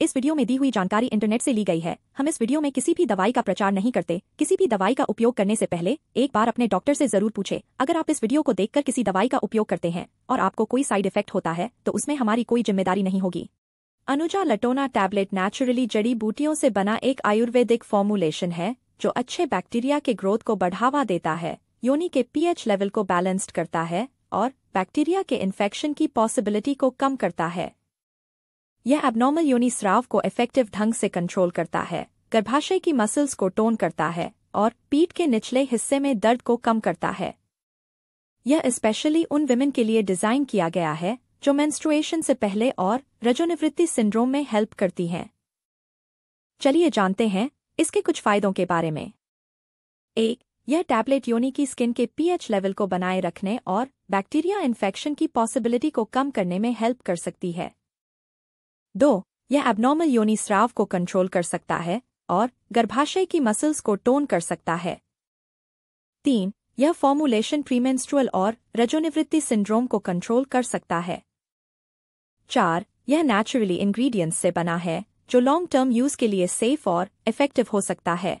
इस वीडियो में दी हुई जानकारी इंटरनेट से ली गई है हम इस वीडियो में किसी भी दवाई का प्रचार नहीं करते किसी भी दवाई का उपयोग करने से पहले एक बार अपने डॉक्टर से जरूर पूछे अगर आप इस वीडियो को देखकर किसी दवाई का उपयोग करते हैं और आपको कोई साइड इफेक्ट होता है तो उसमें हमारी कोई जिम्मेदारी नहीं होगी अनुजा लटोना टैबलेट नेचुरली जड़ी बूटियों से बना एक आयुर्वेदिक फॉर्मुलेशन है जो अच्छे बैक्टीरिया के ग्रोथ को बढ़ावा देता है योनि के पीएच लेवल को बैलेंस्ड करता है और बैक्टीरिया के इन्फेक्शन की पॉसिबिलिटी को कम करता है यह एबनॉर्मल योनि स्राव को इफेक्टिव ढंग से कंट्रोल करता है गर्भाशय की मसल्स को टोन करता है और पीठ के निचले हिस्से में दर्द को कम करता है यह स्पेशली उन विमेन के लिए डिज़ाइन किया गया है जो मेंस्ट्रुएशन से पहले और रजोनिवृत्ति सिंड्रोम में हेल्प करती हैं चलिए जानते हैं इसके कुछ फायदों के बारे में एक यह टैबलेट योनि की स्किन के पीएच लेवल को बनाए रखने और बैक्टीरिया इन्फेक्शन की पॉसिबिलिटी को कम करने में हेल्प कर सकती है दो यह एबनॉर्मल योनि स्राव को कंट्रोल कर सकता है और गर्भाशय की मसल्स को टोन कर सकता है तीन यह फॉर्मुलेशन प्रीमेंस्ट्रुअल और रजोनिवृत्ति सिंड्रोम को कंट्रोल कर सकता है चार यह नेचुरली इंग्रेडिएंट्स से बना है जो लॉन्ग टर्म यूज के लिए सेफ और इफेक्टिव हो सकता है